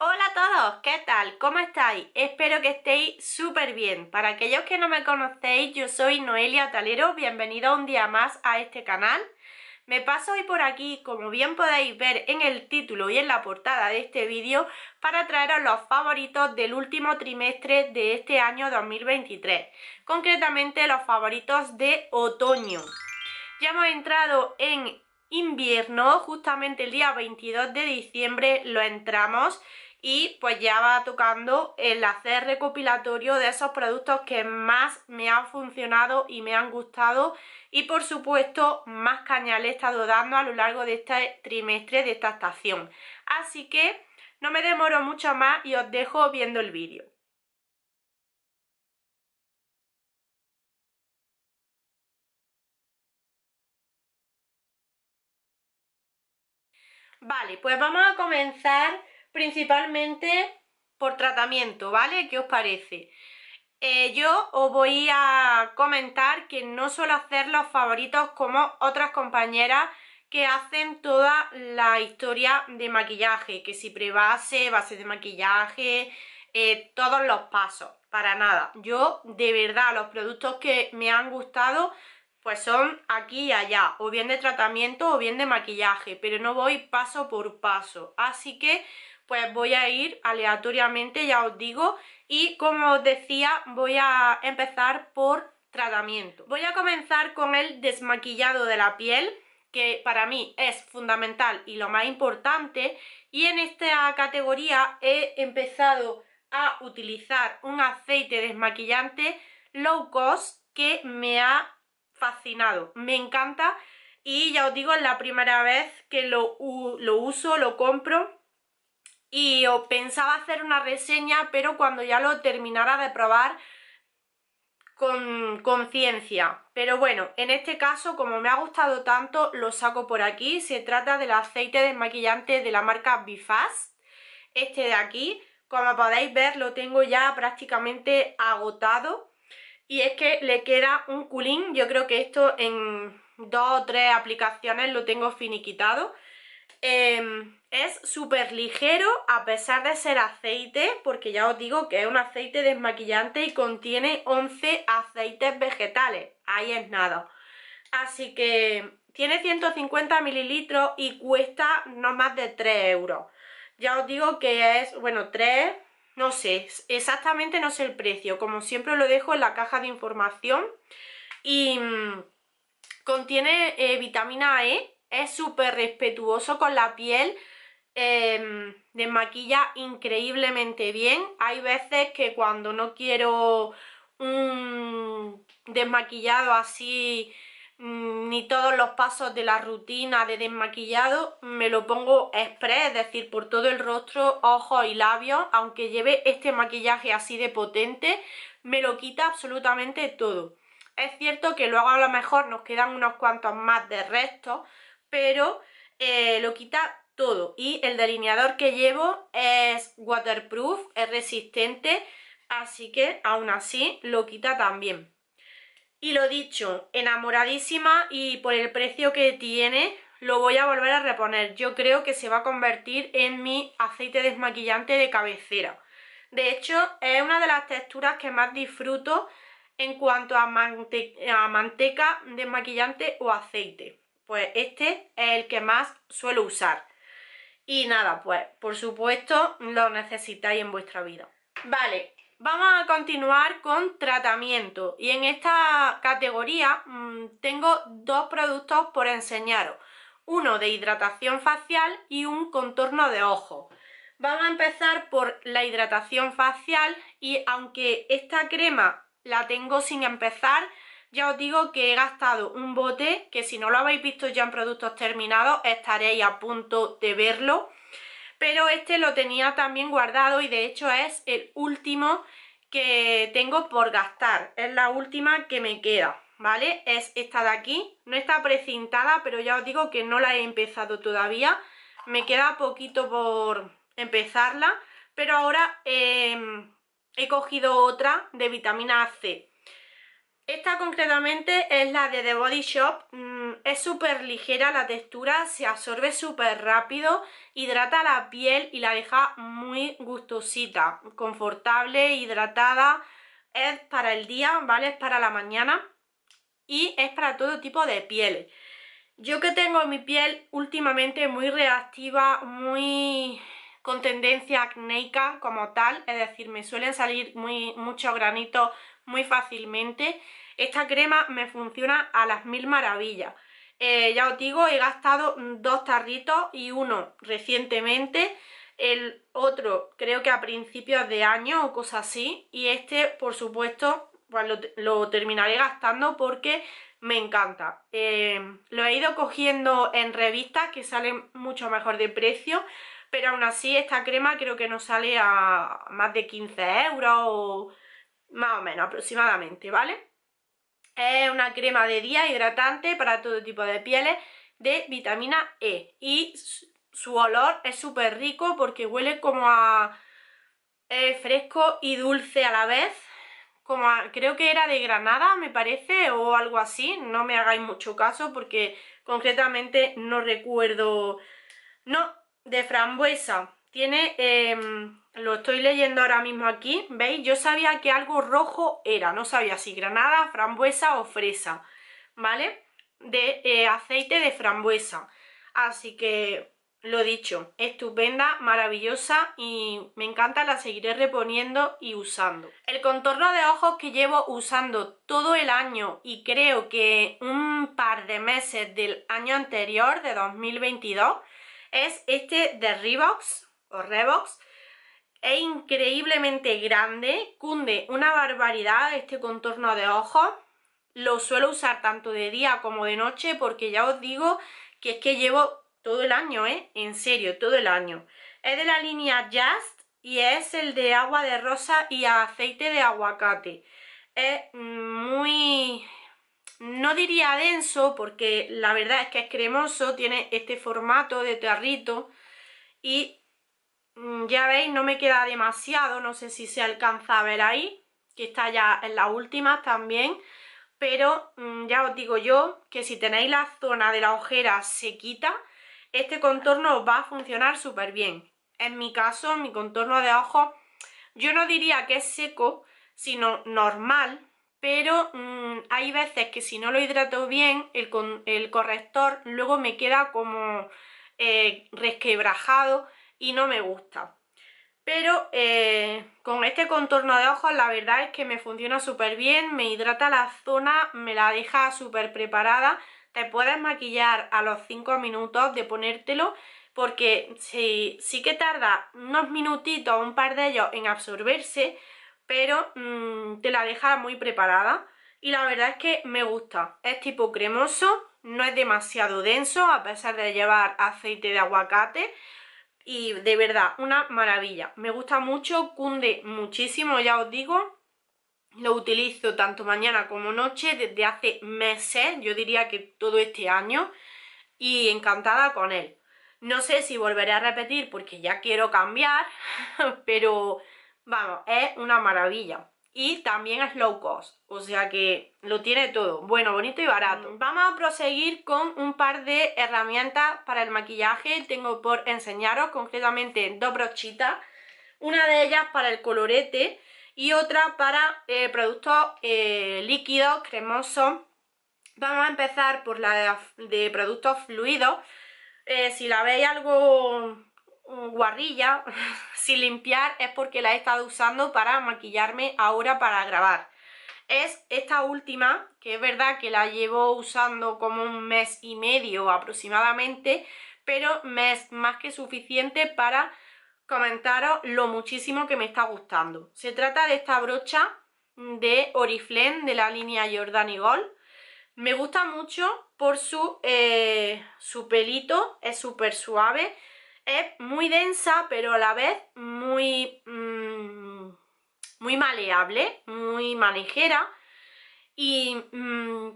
Hola a todos, ¿qué tal? ¿Cómo estáis? Espero que estéis súper bien. Para aquellos que no me conocéis, yo soy Noelia Talero, bienvenido un día más a este canal. Me paso hoy por aquí, como bien podéis ver en el título y en la portada de este vídeo, para traeros los favoritos del último trimestre de este año 2023, concretamente los favoritos de otoño. Ya hemos entrado en invierno, justamente el día 22 de diciembre lo entramos y pues ya va tocando el hacer recopilatorio de esos productos que más me han funcionado y me han gustado y por supuesto más caña le he estado dando a lo largo de este trimestre de esta estación así que no me demoro mucho más y os dejo viendo el vídeo Vale, pues vamos a comenzar principalmente por tratamiento, ¿vale? ¿Qué os parece? Eh, yo os voy a comentar que no suelo hacer los favoritos como otras compañeras que hacen toda la historia de maquillaje, que si prebase, base de maquillaje, eh, todos los pasos, para nada. Yo, de verdad, los productos que me han gustado, pues son aquí y allá, o bien de tratamiento o bien de maquillaje, pero no voy paso por paso. Así que pues voy a ir aleatoriamente, ya os digo, y como os decía, voy a empezar por tratamiento. Voy a comenzar con el desmaquillado de la piel, que para mí es fundamental y lo más importante, y en esta categoría he empezado a utilizar un aceite desmaquillante low cost que me ha fascinado, me encanta y ya os digo, es la primera vez que lo, lo uso, lo compro y os pensaba hacer una reseña, pero cuando ya lo terminara de probar con conciencia. Pero bueno, en este caso, como me ha gustado tanto, lo saco por aquí. Se trata del aceite desmaquillante de la marca Bifast. este de aquí. Como podéis ver, lo tengo ya prácticamente agotado. Y es que le queda un culín. Yo creo que esto en dos o tres aplicaciones lo tengo finiquitado. Em, es súper ligero a pesar de ser aceite, porque ya os digo que es un aceite desmaquillante y contiene 11 aceites vegetales. Ahí es nada. Así que tiene 150 mililitros y cuesta no más de 3 euros. Ya os digo que es, bueno, 3, no sé, exactamente no sé el precio. Como siempre lo dejo en la caja de información. Y mm, contiene eh, vitamina E, es súper respetuoso con la piel desmaquilla em, increíblemente bien. Hay veces que cuando no quiero un desmaquillado así mm, ni todos los pasos de la rutina de desmaquillado me lo pongo express, es decir, por todo el rostro, ojos y labios, aunque lleve este maquillaje así de potente, me lo quita absolutamente todo. Es cierto que luego a lo mejor nos quedan unos cuantos más de resto, pero eh, lo quita todo. Y el delineador que llevo es waterproof, es resistente, así que aún así lo quita también. Y lo dicho, enamoradísima y por el precio que tiene lo voy a volver a reponer. Yo creo que se va a convertir en mi aceite desmaquillante de cabecera. De hecho, es una de las texturas que más disfruto en cuanto a, a manteca, desmaquillante o aceite. Pues este es el que más suelo usar. Y nada, pues por supuesto lo necesitáis en vuestra vida. Vale, vamos a continuar con tratamiento. Y en esta categoría mm, tengo dos productos por enseñaros. Uno de hidratación facial y un contorno de ojos. Vamos a empezar por la hidratación facial y aunque esta crema la tengo sin empezar, ya os digo que he gastado un bote, que si no lo habéis visto ya en productos terminados estaréis a punto de verlo, pero este lo tenía también guardado y de hecho es el último que tengo por gastar, es la última que me queda, ¿vale? Es esta de aquí, no está precintada, pero ya os digo que no la he empezado todavía, me queda poquito por empezarla, pero ahora em, he cogido otra de vitamina C, esta concretamente es la de The Body Shop, mm, es súper ligera la textura, se absorbe súper rápido, hidrata la piel y la deja muy gustosita, confortable, hidratada, es para el día, ¿vale? Es para la mañana y es para todo tipo de piel. Yo que tengo mi piel últimamente muy reactiva, muy con tendencia acnéica como tal, es decir, me suelen salir muy, muchos granitos muy fácilmente. Esta crema me funciona a las mil maravillas. Eh, ya os digo, he gastado dos tarritos y uno recientemente, el otro creo que a principios de año o cosas así, y este, por supuesto, pues lo, terminaré gastando porque me encanta. Eh, lo he ido cogiendo en revistas que salen mucho mejor de precio, pero aún así esta crema creo que nos sale a más de 15 euros o más o menos aproximadamente, ¿vale? Es una crema de día hidratante para todo tipo de pieles de vitamina E y su olor es súper rico porque huele como a fresco y dulce a la vez como creo que era de Granada me parece o algo así no me hagáis mucho caso porque concretamente no recuerdo no, de frambuesa. Tiene, em, lo estoy leyendo ahora mismo aquí, ¿veis? Yo sabía que algo rojo era, no sabía si granada, frambuesa o fresa, ¿vale? De eh, aceite de frambuesa. Así que, lo dicho, estupenda, maravillosa y me encanta, la seguiré reponiendo y usando. El contorno de ojos que llevo usando todo el año y creo que un par de meses del año anterior, de 2022 es este de Reeboks o Reeboks es increíblemente grande, cunde una barbaridad este contorno de ojos lo suelo usar tanto de día como de noche porque ya os digo que es que llevo todo el año, ¿eh? En serio, todo el año. Es de la línea Just y es el de agua de rosa y aceite de aguacate. Es muy no diría denso porque la verdad es que es cremoso, tiene este formato de tarrito y mm, ya veis, no me queda demasiado, no sé si se alcanza a ver ahí, que está ya en la última también, pero mm, ya os digo yo que si tenéis la zona de la ojera sequita, este contorno va a funcionar súper bien. En mi caso, mi contorno de ojos, yo no diría que es seco, sino normal, pero mm, hay veces que si no lo hidrato bien, el, el corrector luego me queda como eh, resquebrajado y no me gusta. Pero eh, con este contorno de ojos la verdad es que me funciona súper bien, me hidrata la zona, me la deja súper preparada. Te puedes maquillar a los 5 minutos de ponértelo porque si, sí que tarda unos minutitos, un par de ellos en absorberse, pero mm, te la deja muy preparada y la verdad es que me gusta. Es tipo cremoso, no es demasiado denso a pesar de llevar aceite de aguacate y de verdad, una maravilla. Me gusta mucho, cunde muchísimo, ya os digo. Lo utilizo tanto mañana como noche desde hace meses, yo diría que todo este año y encantada con él. No sé si volveré a repetir porque ya quiero cambiar, pero Vamos, es una maravilla. Y también es low cost, o sea que lo tiene todo, bueno, bonito y barato. Mm. Vamos a proseguir con un par de herramientas para el maquillaje. Tengo por enseñaros concretamente dos brochitas, una de ellas para el colorete y otra para eh, productos eh, líquidos, cremosos. Vamos a empezar por la de, productos fluidos. Eh, si la veis algo guarrilla sin limpiar es porque la he estado usando para maquillarme ahora para grabar. Es esta última, que es verdad que la llevo usando como un mes y medio aproximadamente, pero me es más que suficiente para comentaros lo muchísimo que me está gustando. Se trata de esta brocha de Oriflame de la línea y Gold. Me gusta mucho por su, eh, su pelito, es súper suave, es muy densa, pero a la vez muy, mm, muy maleable, muy manejera. Y mm,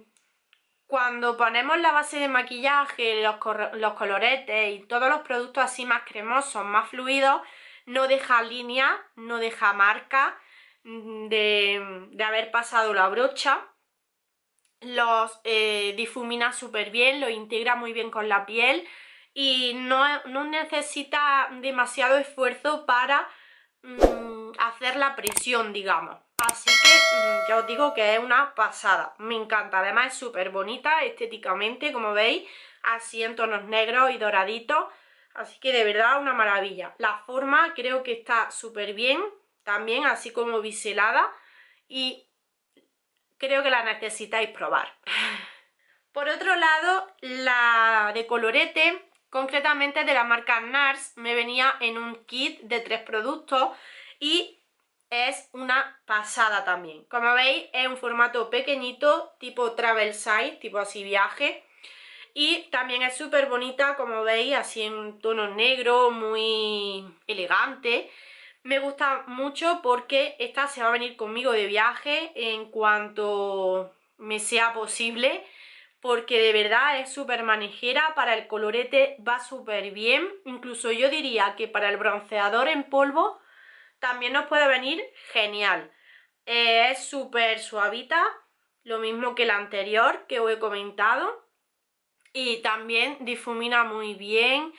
cuando ponemos la base de maquillaje, los, los coloretes y todos los productos así más cremosos, más fluidos, no deja línea, no deja marca de, haber pasado la brocha. Los eh, difumina súper bien, los integra muy bien con la piel y no, necesita demasiado esfuerzo para mm, hacer la presión, digamos. Así que mm, ya os digo que es una pasada, me encanta, además es súper bonita estéticamente, como veis, así en tonos negros y doraditos, así que de verdad una maravilla. La forma creo que está súper bien, también así como biselada, y creo que la necesitáis probar. Por otro lado, la de colorete concretamente de la marca NARS, me venía en un kit de tres productos y es una pasada también. Como veis, es un formato pequeñito, tipo travel size, tipo así viaje. Y también es súper bonita, como veis, así en tono negro, muy elegante. Me gusta mucho porque esta se va a venir conmigo de viaje en cuanto me sea posible porque de verdad es súper manejera, para el colorete va súper bien, incluso yo diría que para el bronceador en polvo también nos puede venir genial. Eh, es súper suavita, lo mismo que la anterior que os he comentado, y también difumina muy bien,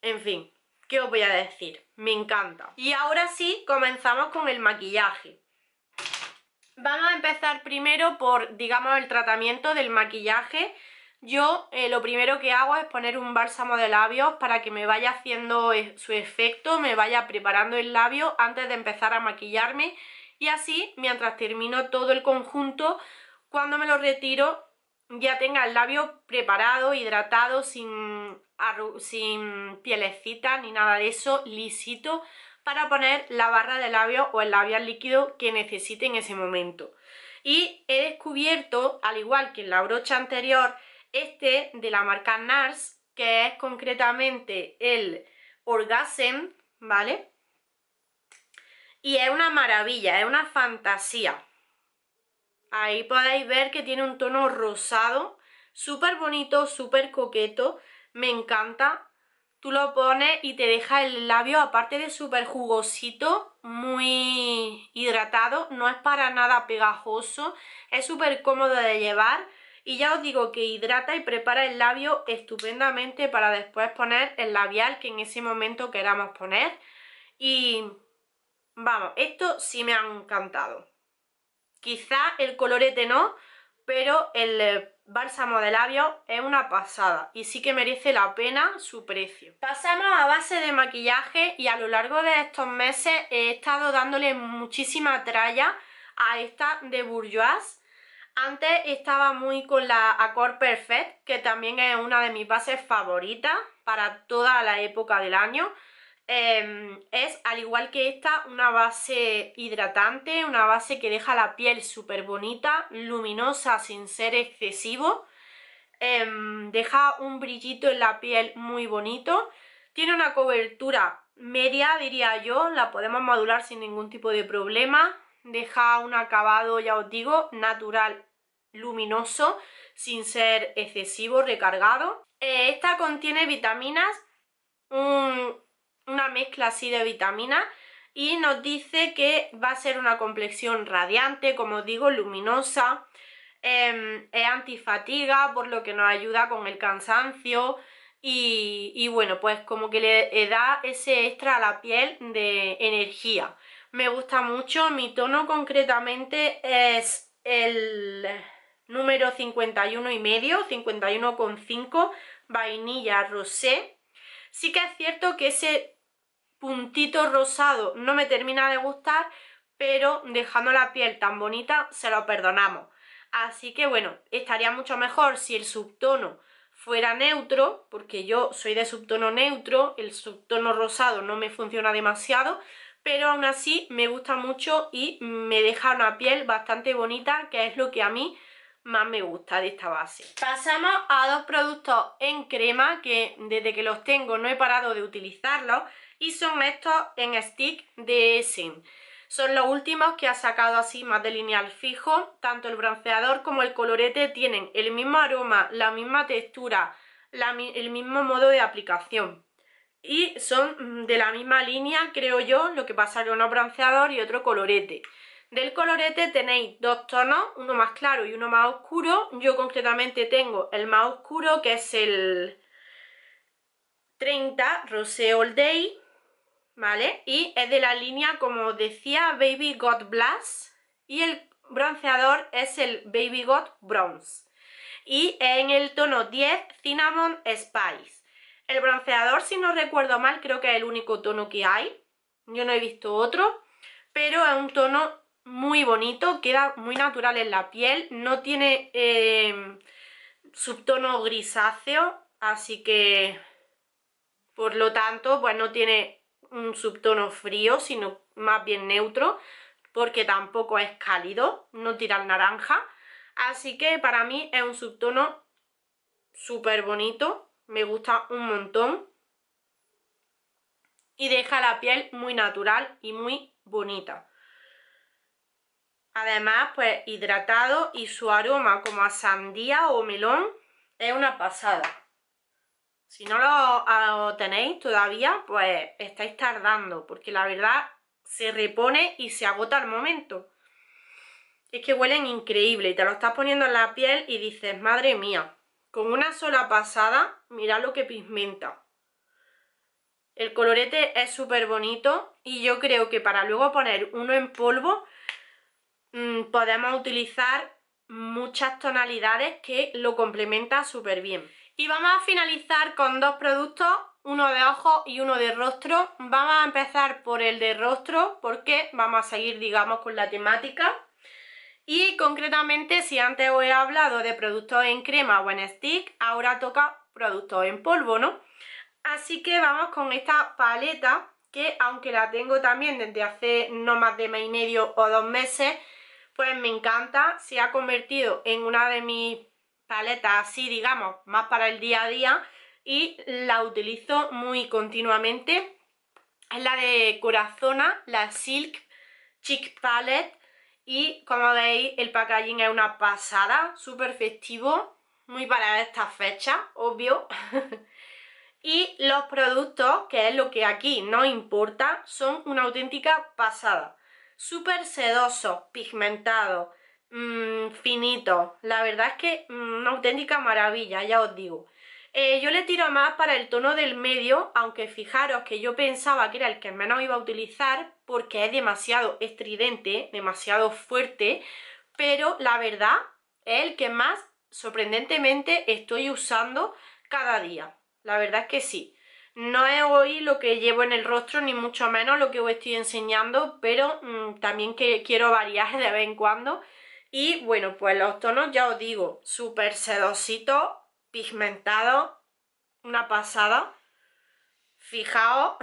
en fin, ¿qué os voy a decir? Me encanta. Y ahora sí, comenzamos con el maquillaje. Vamos a empezar primero por, digamos, el tratamiento del maquillaje. Yo eh, lo primero que hago es poner un bálsamo de labios para que me vaya haciendo eh, su efecto, me vaya preparando el labio antes de empezar a maquillarme y así, mientras termino todo el conjunto, cuando me lo retiro ya tenga el labio preparado, hidratado, sin, sin pielecita ni nada de eso, lisito para poner la barra de labios o el labial líquido que necesite en ese momento. Y he descubierto, al igual que en la brocha anterior, este de la marca NARS, que es concretamente el Orgasm, ¿vale? Y es una maravilla, es una fantasía. Ahí podéis ver que tiene un tono rosado, súper bonito, súper coqueto, me encanta tú lo pones y te deja el labio, aparte de súper jugosito, muy hidratado, no es para nada pegajoso, es súper cómodo de llevar y ya os digo que hidrata y prepara el labio estupendamente para después poner el labial que en ese momento queramos poner y vamos, esto sí me ha encantado. Quizá el colorete no, pero el eh, bálsamo de labios es una pasada y sí que merece la pena su precio. Pasamos a base de maquillaje y a lo largo de estos meses he estado dándole muchísima tralla a esta de Bourjois. Antes estaba muy con la Acor Perfect, que también es una de mis bases favoritas para toda la época del año. Em, es, al igual que esta, una base hidratante, una base que deja la piel súper bonita, luminosa sin ser excesivo, em, deja un brillito en la piel muy bonito, tiene una cobertura media, diría yo, la podemos modular sin ningún tipo de problema, deja un acabado, ya os digo, natural, luminoso, sin ser excesivo, recargado. Eh, esta contiene vitaminas, un una mezcla así de vitaminas y nos dice que va a ser una complexión radiante, como digo, luminosa, em, es antifatiga, por lo que nos ayuda con el cansancio y, bueno, pues como que le da ese extra a la piel de energía. Me gusta mucho, mi tono concretamente es el número 51 y medio, 51,5, vainilla rosé. Sí que es cierto que ese puntito rosado no me termina de gustar, pero dejando la piel tan bonita se lo perdonamos. Así que bueno, estaría mucho mejor si el subtono fuera neutro, porque yo soy de subtono neutro, el subtono rosado no me funciona demasiado, pero aún así me gusta mucho y me deja una piel bastante bonita, que es lo que a mí más me gusta de esta base. Pasamos a dos productos en crema, que desde que los tengo no he parado de utilizarlos, y son estos en stick de Essen. Son los últimos que ha sacado así más de lineal fijo, tanto el bronceador como el colorete tienen el mismo aroma, la misma textura, el mismo modo de aplicación. Y son mm, de la misma línea, creo yo, lo que pasa que uno bronceador y otro colorete. Del colorete tenéis dos tonos, uno más claro y uno más oscuro. Yo concretamente tengo el más oscuro que es el 30 Rose All Day ¿vale? Y es de la línea, como decía, Baby God Blast y el bronceador es el Baby God Bronze y en el tono 10 Cinnamon Spice. El bronceador, si no recuerdo mal, creo que es el único tono que hay, yo no he visto otro, pero es un tono muy bonito, queda muy natural en la piel, no tiene eh, subtono grisáceo, así que por lo tanto, pues no tiene un subtono frío, sino más bien neutro, porque tampoco es cálido, no tira el naranja. Así que para mí es un subtono súper bonito, me gusta un montón. Y deja la piel muy natural y muy bonita. Además, pues hidratado y su aroma como a sandía o melón es una pasada. Si no lo, tenéis todavía, pues estáis tardando, porque la verdad se repone y se agota al momento. Es que huelen increíble y te lo estás poniendo en la piel y dices, madre mía, con una sola pasada, mira lo que pigmenta. El colorete es súper bonito y yo creo que para luego poner uno en polvo mm, podemos utilizar muchas tonalidades que lo complementan súper bien. Y vamos a finalizar con dos productos, uno de ojos y uno de rostro. Vamos a empezar por el de rostro porque vamos a seguir, digamos, con la temática. Y concretamente, si antes os he hablado de productos en crema o en stick, ahora toca productos en polvo, ¿no? Así que vamos con esta paleta que aunque la tengo también desde hace no más de mes y medio o dos meses, pues me encanta, se ha convertido en una de mis paleta así, digamos, más para el día a día y la utilizo muy continuamente. Es la de Corazona, la Silk Chic Palette y como veis el packaging es una pasada, súper festivo, muy para esta fecha, obvio. y los productos, que es lo que aquí no importa, son una auténtica pasada. Súper sedoso pigmentado mmm, finito. La verdad es que mm, una auténtica maravilla, ya os digo. Eh, yo le tiro más para el tono del medio, aunque fijaros que yo pensaba que era el que menos iba a utilizar porque es demasiado estridente, demasiado fuerte, pero la verdad es el que más sorprendentemente estoy usando cada día. La verdad es que sí. No es hoy lo que llevo en el rostro, ni mucho menos lo que os estoy enseñando, pero mm, también que quiero variar de vez en cuando y bueno, pues los tonos ya os digo, súper sedositos, pigmentados, una pasada. Fijaos,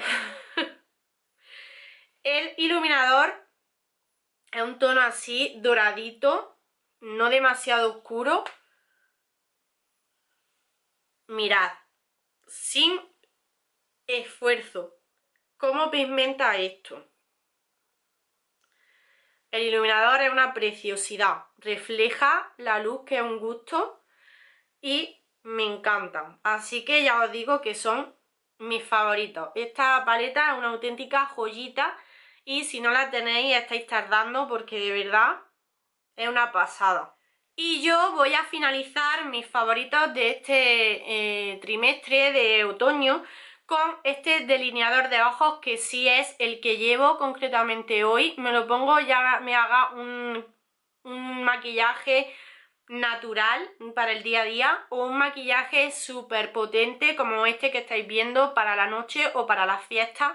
el iluminador es un tono así doradito, no demasiado oscuro. Mirad, sin esfuerzo, ¿cómo pigmenta esto? El iluminador es una preciosidad, refleja la luz que es un gusto y me encantan. Así que ya os digo que son mis favoritos. Esta paleta es una auténtica joyita y si no la tenéis estáis tardando porque de verdad es una pasada. Y yo voy a finalizar mis favoritos de este eh, trimestre de otoño con este delineador de ojos que sí es el que llevo concretamente hoy. Me lo pongo ya me haga un, un maquillaje natural para el día a día o un maquillaje súper potente como este que estáis viendo para la noche o para las fiestas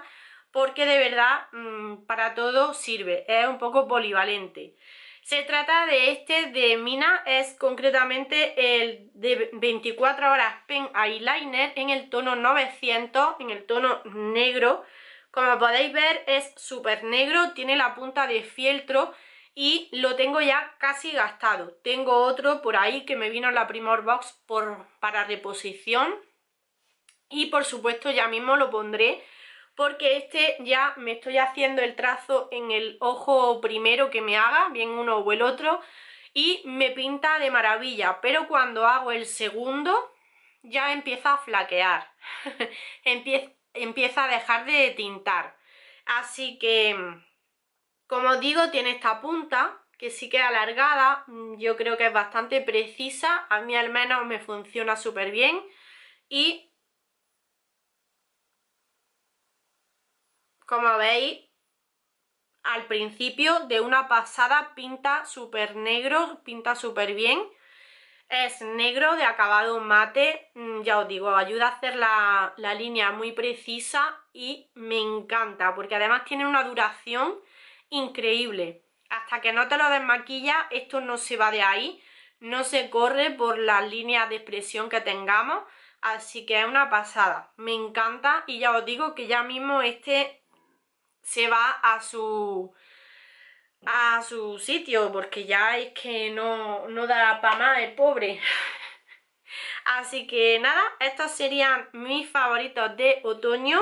porque de verdad mm, para todo sirve, es un poco polivalente. Se trata de este de Mina, es concretamente el de 24 horas pen eyeliner en el tono 900, en el tono negro. Como podéis ver es súper negro, tiene la punta de fieltro y lo tengo ya casi gastado. Tengo otro por ahí que me vino en la Primor Box por, para reposición y por supuesto ya mismo lo pondré porque este ya me estoy haciendo el trazo en el ojo primero que me haga, bien uno o el otro, y me pinta de maravilla, pero cuando hago el segundo ya empieza a flaquear, empieza a dejar de tintar. Así que, como digo, tiene esta punta que sí queda alargada, yo creo que es bastante precisa, a mí al menos me funciona súper bien y como veis al principio de una pasada pinta súper negro, pinta súper bien es negro de acabado mate, mm, ya os digo, ayuda a hacer la, la, línea muy precisa y me encanta porque además tiene una duración increíble hasta que no te lo desmaquillas esto no se va de ahí no se corre por las líneas de expresión que tengamos así que es una pasada, me encanta y ya os digo que ya mismo este se va a su a su sitio porque ya es que no, no da para más el pobre así que nada, estos serían mis favoritos de otoño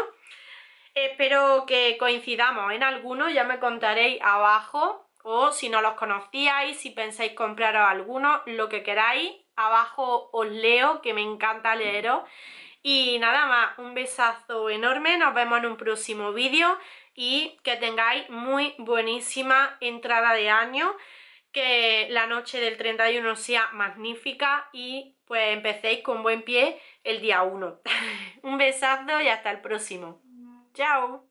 espero que coincidamos en alguno, ya me contaréis abajo o si no los conocíais, si pensáis compraros alguno, lo que queráis abajo os leo, que me encanta leeros y nada más, un besazo enorme, nos vemos en un próximo vídeo y que tengáis muy buenísima entrada de año, que la noche del 31 sea magnífica y pues empecéis con buen pie el día 1. Un besazo y hasta el próximo. Chao.